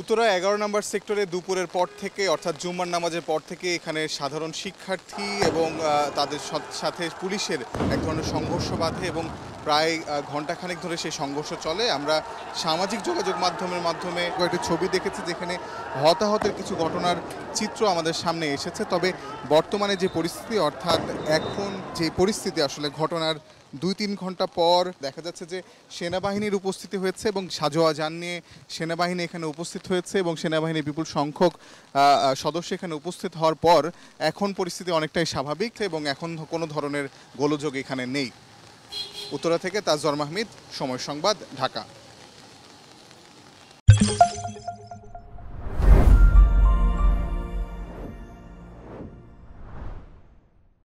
উত্তরা এগারো নম্বর সেক্টরে দুপুরের পর থেকে অর্থাৎ জুম্মার নামাজের পর থেকে এখানে সাধারণ শিক্ষার্থী এবং তাদের সাথে পুলিশের এক ধরনের সংঘর্ষ বাধে এবং প্রায় ঘণ্টাখানেক ধরে সেই সংঘর্ষ চলে আমরা সামাজিক যোগাযোগ মাধ্যমের মাধ্যমে কয়েকটি ছবি দেখেছি যেখানে হতাহতের কিছু ঘটনার চিত্র আমাদের সামনে এসেছে তবে বর্তমানে যে পরিস্থিতি অর্থাৎ এখন যে পরিস্থিতি আসলে ঘটনার দুই তিন ঘন্টা পর দেখা যাচ্ছে যে সেনাবাহিনীর উপস্থিতি হয়েছে এবং সাজোয়া যান নিয়ে সেনাবাহিনী এখানে উপস্থিত হয়েছে এবং সেনাবাহিনীর বিপুল সংখ্যক সদস্য এখানে উপস্থিত হওয়ার পর এখন পরিস্থিতি অনেকটাই স্বাভাবিক এবং এখন কোনো ধরনের গোলযোগ এখানে নেই উত্তরা থেকে তাজর মাহমিদ সময় সংবাদ ঢাকা